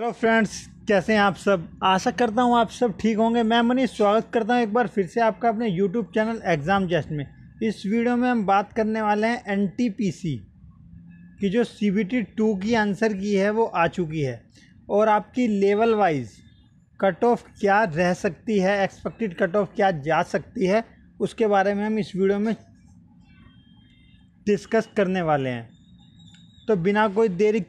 hello friends कैसे हैं आप सब आशा करता हूं आप सब ठीक होंगे मैं मनीष स्वागत करता हूं एक बार फिर से आपका अपने यूट्यूब चैनल एग्ज़ाम जस्ट में इस वीडियो में हम बात करने वाले हैं एनटीपीसी की जो सी टी टू की आंसर की है वो आ चुकी है और आपकी लेवल वाइज कट ऑफ क्या रह सकती है एक्सपेक्टेड कट ऑफ क्या जा सकती है उसके बारे में हम इस वीडियो में डिस्कस करने वाले हैं तो बिना कोई देरी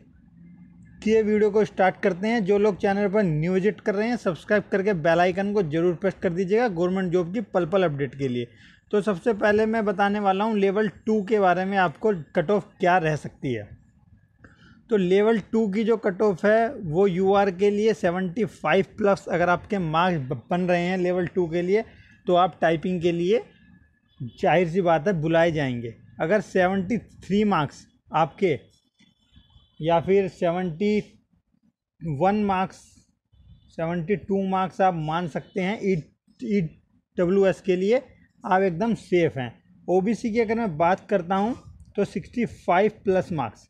ये वीडियो को स्टार्ट करते हैं जो लोग चैनल पर न्यू विजिट कर रहे हैं सब्सक्राइब करके बेल आइकन को जरूर प्रेस कर दीजिएगा गवर्नमेंट जॉब की पल पल अपडेट के लिए तो सबसे पहले मैं बताने वाला हूँ लेवल टू के बारे में आपको कट ऑफ क्या रह सकती है तो लेवल टू की जो कट ऑफ है वो यू के लिए सेवेंटी फाइव प्लस अगर आपके मार्क्स बन रहे हैं लेवल टू के लिए तो आप टाइपिंग के लिए जाहिर सी बात है बुलाए जाएंगे अगर सेवेंटी थ्री मार्क्स आपके या फिर seventy one marks seventy two marks आप मान सकते हैं ई ई डब्ल्यू एस के लिए आप एकदम सेफ हैं ओबीसी की अगर मैं बात करता हूँ तो सिक्सटी फाइव प्लस मार्क्स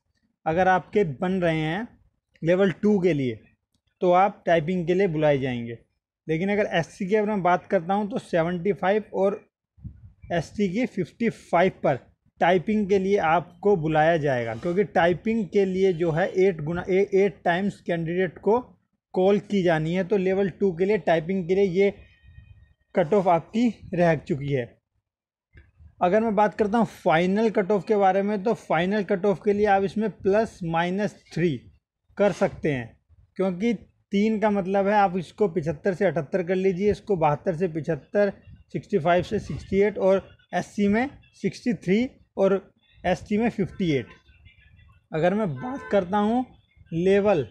अगर आपके बन रहे हैं लेवल टू के लिए तो आप टाइपिंग के लिए बुलाए जाएंगे लेकिन अगर एस सी की अगर मैं बात करता हूँ तो सेवेंटी फाइव और एस टी की फिफ्टी फाइव पर टाइपिंग के लिए आपको बुलाया जाएगा क्योंकि टाइपिंग के लिए जो है एट गुना एट टाइम्स कैंडिडेट को कॉल की जानी है तो लेवल टू के लिए टाइपिंग के लिए ये कट ऑफ आपकी रह चुकी है अगर मैं बात करता हूँ फाइनल कट ऑफ के बारे में तो फाइनल कट ऑफ के लिए आप इसमें प्लस माइनस थ्री कर सकते हैं क्योंकि तीन का मतलब है आप इसको पिछहत्तर से अठहत्तर कर लीजिए इसको बहत्तर से पिछहत्तर सिक्सटी फाइव से सिक्सटी एट और एस में सिक्सटी थ्री और एस में 58 अगर मैं बात करता हूँ लेवल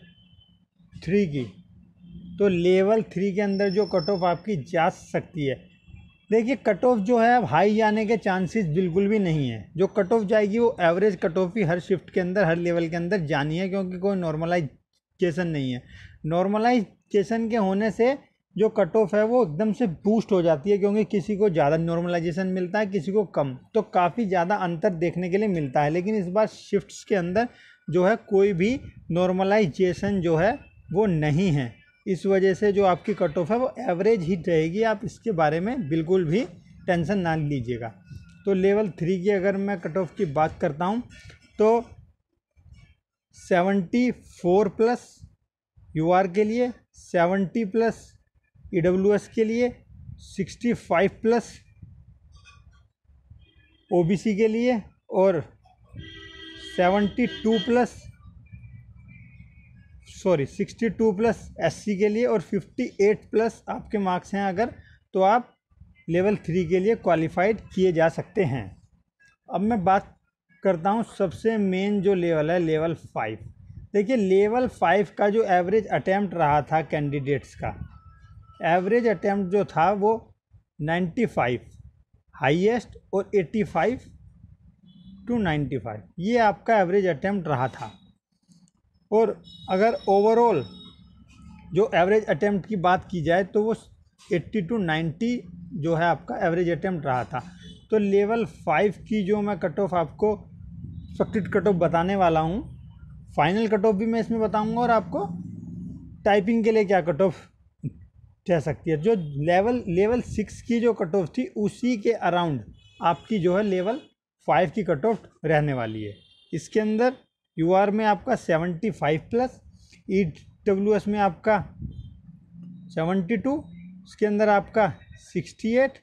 थ्री की तो लेवल थ्री के अंदर जो कट ऑफ आपकी जा सकती है देखिए कट ऑफ जो है अब हाई जाने के चांसेस बिल्कुल भी नहीं है जो कट ऑफ जाएगी वो एवरेज कट ऑफ ही हर शिफ्ट के अंदर हर लेवल के अंदर जानी है क्योंकि कोई नॉर्मलाइजेशन नहीं है नॉर्मलाइजेशन के होने से जो कट ऑफ है वो एकदम से बूस्ट हो जाती है क्योंकि किसी को ज़्यादा नॉर्मलाइजेशन मिलता है किसी को कम तो काफ़ी ज़्यादा अंतर देखने के लिए मिलता है लेकिन इस बार शिफ्ट्स के अंदर जो है कोई भी नॉर्मलाइजेशन जो है वो नहीं है इस वजह से जो आपकी कट ऑफ है वो एवरेज ही रहेगी आप इसके बारे में बिल्कुल भी टेंशन ना लीजिएगा तो लेवल थ्री की अगर मैं कट ऑफ की बात करता हूँ तो seventy four plus U R के लिए seventy plus E W S के लिए sixty five plus O B C के लिए और seventy two plus sorry sixty two plus S C के लिए और फिफ्टी एट प्लस आपके मार्क्स हैं अगर तो आप लेवल थ्री के लिए क्वालिफाइड किए जा सकते हैं अब मैं बात करता हूँ सबसे मेन जो लेवल है लेवल फाइव देखिए लेवल फाइव का जो एवरेज अटैम्प्ट रहा था कैंडिडेट्स का एवरेज अटैम्प्ट जो था वो 95 हाईएस्ट और 85 टू 95 ये आपका एवरेज अटैम्प्ट रहा था और अगर ओवरऑल जो एवरेज अटैम्प्ट की बात की जाए तो वो 80 टू 90 जो है आपका एवरेज अटैम्प्ट रहा था तो लेवल फाइव की जो मैं कट ऑफ आपको एक्सपेक्टेड कट ऑफ बताने वाला हूँ फाइनल कट ऑफ भी मैं इसमें बताऊँगा और आपको टाइपिंग के लिए क्या कट ऑफ रह सकती है जो लेवल लेवल सिक्स की जो कट ऑफ थी उसी के अराउंड आपकी जो है लेवल फाइव की कट ऑफ रहने वाली है इसके अंदर यू आर में आपका seventy five plus E W S में आपका सेवेंटी टू उसके अंदर आपका सिक्सटी एट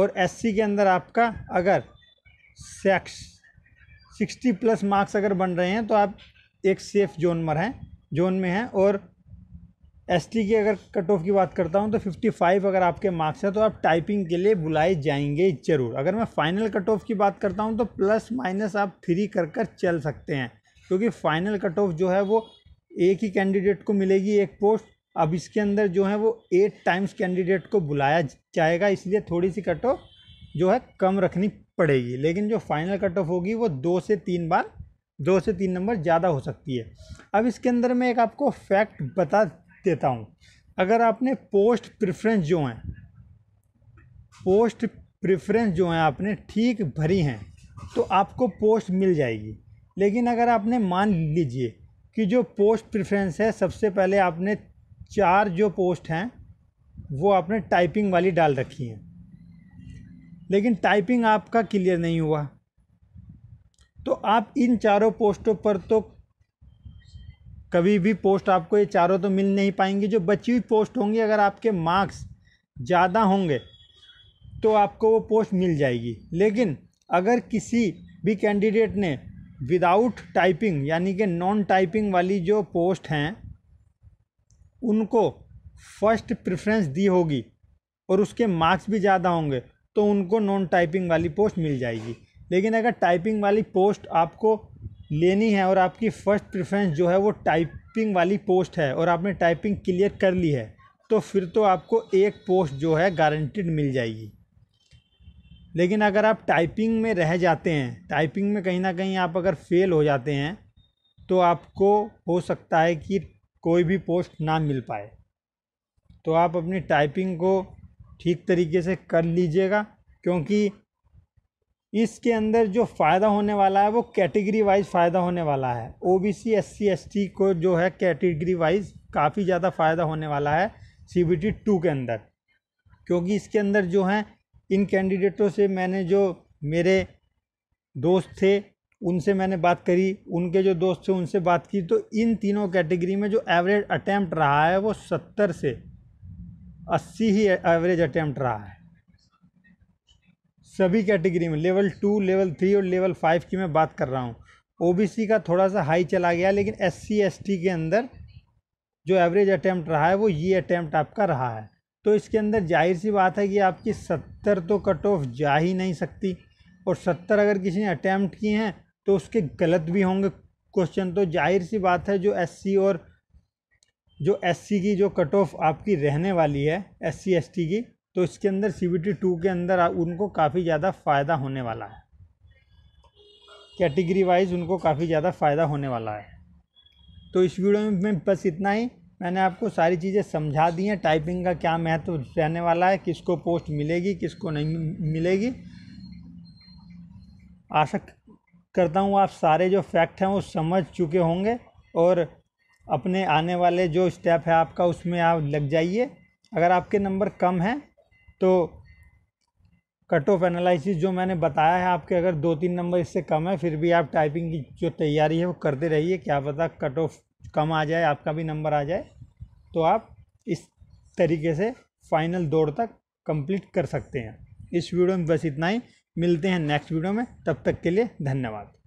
और एस सी के अंदर आपका अगर सेक्स सिक्सटी प्लस मार्क्स अगर बन रहे हैं तो आप एक सेफ जोन मर हैं जोन में हैं और एस की अगर कट ऑफ की बात करता हूँ तो 55 अगर आपके मार्क्स हैं तो आप टाइपिंग के लिए बुलाए जाएंगे ज़रूर अगर मैं फ़ाइनल कट ऑफ की बात करता हूँ तो प्लस माइनस आप थ्री कर कर चल सकते हैं क्योंकि फ़ाइनल कट ऑफ जो है वो एक ही कैंडिडेट को मिलेगी एक पोस्ट अब इसके अंदर जो है वो एट टाइम्स कैंडिडेट को बुलाया जाएगा इसलिए थोड़ी सी कट ऑफ जो है कम रखनी पड़ेगी लेकिन जो फाइनल कट ऑफ होगी वो दो से तीन बार दो से तीन नंबर ज़्यादा हो सकती है अब इसके अंदर मैं एक आपको फैक्ट बता देता हूँ अगर आपने पोस्ट प्रेफरेंस जो हैं पोस्ट प्रेफरेंस जो हैं आपने ठीक भरी हैं तो आपको पोस्ट मिल जाएगी लेकिन अगर आपने मान लीजिए कि जो पोस्ट प्रेफरेंस है सबसे पहले आपने चार जो पोस्ट हैं वो आपने टाइपिंग वाली डाल रखी हैं लेकिन टाइपिंग आपका क्लियर नहीं हुआ तो आप इन चारों पोस्टों पर तो कभी भी पोस्ट आपको ये चारों तो मिल नहीं पाएंगी जो बची हुई पोस्ट होंगी अगर आपके मार्क्स ज़्यादा होंगे तो आपको वो पोस्ट मिल जाएगी लेकिन अगर किसी भी कैंडिडेट ने विदाउट टाइपिंग यानी कि नॉन टाइपिंग वाली जो पोस्ट हैं उनको फर्स्ट प्रेफरेंस दी होगी और उसके मार्क्स भी ज़्यादा होंगे तो उनको नॉन टाइपिंग वाली पोस्ट मिल जाएगी लेकिन अगर टाइपिंग वाली पोस्ट आपको लेनी है और आपकी फ़र्स्ट प्रेफरेंस जो है वो टाइपिंग वाली पोस्ट है और आपने टाइपिंग क्लियर कर ली है तो फिर तो आपको एक पोस्ट जो है गारंटेड मिल जाएगी लेकिन अगर आप टाइपिंग में रह जाते हैं टाइपिंग में कहीं ना कहीं आप अगर फेल हो जाते हैं तो आपको हो सकता है कि कोई भी पोस्ट ना मिल पाए तो आप अपनी टाइपिंग को ठीक तरीके से कर लीजिएगा क्योंकि इसके अंदर जो फ़ायदा होने वाला है वो कैटेगरी वाइज फ़ायदा होने वाला है O B C S C S T को जो है कैटेगरी वाइज काफ़ी ज़्यादा फ़ायदा होने वाला है सी बी टी टू के अंदर क्योंकि इसके अंदर जो हैं इन कैंडिडेटों से मैंने जो मेरे दोस्त थे उनसे मैंने बात करी उनके जो दोस्त थे उनसे बात की तो इन तीनों कैटेगरी में जो एवरेज अटैम्प्ट रहा है वो सत्तर से अस्सी ही एवरेज अटैम्प्ट रहा है सभी कैटेगरी में लेवल टू लेवल थ्री और लेवल फाइव की मैं बात कर रहा हूँ ओबीसी का थोड़ा सा हाई चला गया लेकिन एस सी के अंदर जो एवरेज अटैम्प्ट रहा है वो ये अटैम्प्ट आपका रहा है तो इसके अंदर जाहिर सी बात है कि आपकी सत्तर तो कट ऑफ जा ही नहीं सकती और सत्तर अगर किसी ने अटैम्प्ट किए हैं तो उसके गलत भी होंगे क्वेश्चन तो जाहिर सी बात है जो एस और जो एस की जो कट ऑफ आपकी रहने वाली है एस सी की तो इसके अंदर सी बी टू के अंदर उनको काफ़ी ज़्यादा फ़ायदा होने वाला है कैटेगरी वाइज उनको काफ़ी ज़्यादा फ़ायदा होने वाला है तो इस वीडियो में बस इतना ही मैंने आपको सारी चीज़ें समझा दी हैं टाइपिंग का क्या महत्व तो रहने वाला है किसको पोस्ट मिलेगी किसको नहीं मिलेगी आशा करता हूँ आप सारे जो फैक्ट हैं वो समझ चुके होंगे और अपने आने वाले जो स्टेप है आपका उसमें आप लग जाइए अगर आपके नंबर कम हैं तो कट ऑफ एनालिसिस जो मैंने बताया है आपके अगर दो तीन नंबर इससे कम है फिर भी आप टाइपिंग की जो तैयारी है वो करते रहिए क्या पता कट ऑफ कम आ जाए आपका भी नंबर आ जाए तो आप इस तरीके से फाइनल दौड़ तक कंप्लीट कर सकते हैं इस वीडियो में बस इतना ही मिलते हैं नेक्स्ट वीडियो में तब तक के लिए धन्यवाद